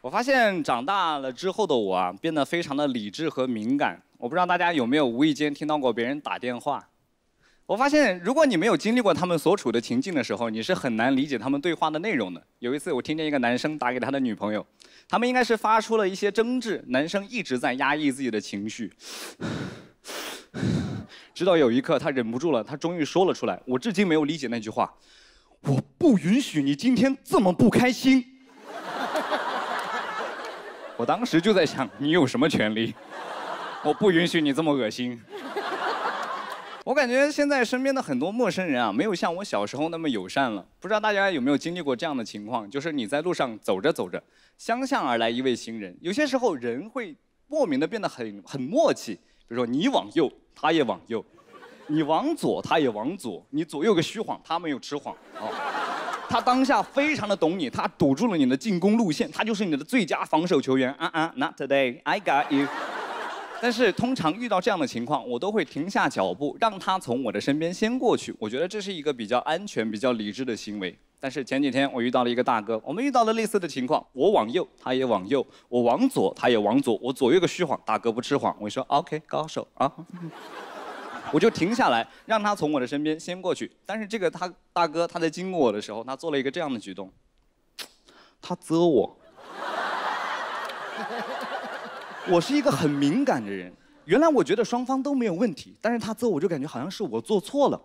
我发现长大了之后的我啊，变得非常的理智和敏感。我不知道大家有没有无意间听到过别人打电话。我发现，如果你没有经历过他们所处的情境的时候，你是很难理解他们对话的内容的。有一次，我听见一个男生打给他的女朋友，他们应该是发出了一些争执，男生一直在压抑自己的情绪，直到有一刻他忍不住了，他终于说了出来。我至今没有理解那句话：“我不允许你今天这么不开心。”我当时就在想，你有什么权利？我不允许你这么恶心。我感觉现在身边的很多陌生人啊，没有像我小时候那么友善了。不知道大家有没有经历过这样的情况，就是你在路上走着走着，相向而来一位行人。有些时候人会莫名的变得很很默契，比如说你往右，他也往右；你往左，他也往左；你左右个虚晃，他没有吃晃。他当下非常的懂你，他堵住了你的进攻路线，他就是你的最佳防守球员。啊啊，Not today, I got you。但是通常遇到这样的情况，我都会停下脚步，让他从我的身边先过去。我觉得这是一个比较安全、比较理智的行为。但是前几天我遇到了一个大哥，我们遇到了类似的情况，我往右，他也往右；我往左，他也往左。我左右个虚晃，大哥不吃谎，我说 OK 高手啊。我就停下来，让他从我的身边先过去。但是这个他大哥他在经过我的时候，他做了一个这样的举动，他啧我。我是一个很敏感的人，原来我觉得双方都没有问题，但是他啧我就感觉好像是我做错了，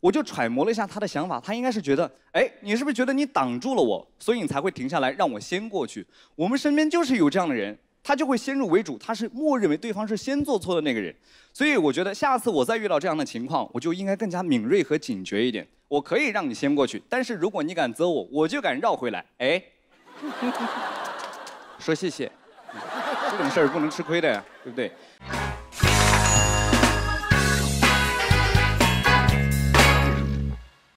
我就揣摩了一下他的想法，他应该是觉得，哎，你是不是觉得你挡住了我，所以你才会停下来让我先过去？我们身边就是有这样的人。他就会先入为主，他是默认为对方是先做错的那个人，所以我觉得下次我再遇到这样的情况，我就应该更加敏锐和警觉一点。我可以让你先过去，但是如果你敢责我，我就敢绕回来。哎，说谢谢，这种事儿不能吃亏的，呀，对不对？